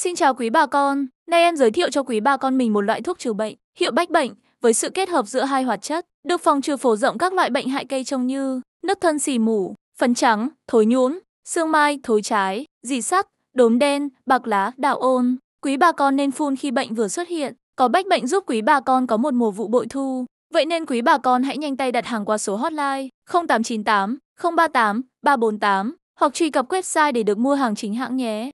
Xin chào quý bà con, nay em giới thiệu cho quý bà con mình một loại thuốc trừ bệnh, hiệu bách bệnh, với sự kết hợp giữa hai hoạt chất, được phòng trừ phổ rộng các loại bệnh hại cây trông như nước thân xì mủ, phấn trắng, thối nhũn, xương mai, thối trái, dì sắt, đốm đen, bạc lá, đạo ôn. Quý bà con nên phun khi bệnh vừa xuất hiện, có bách bệnh giúp quý bà con có một mùa vụ bội thu. Vậy nên quý bà con hãy nhanh tay đặt hàng qua số hotline 0898 038 348 hoặc truy cập website để được mua hàng chính hãng nhé.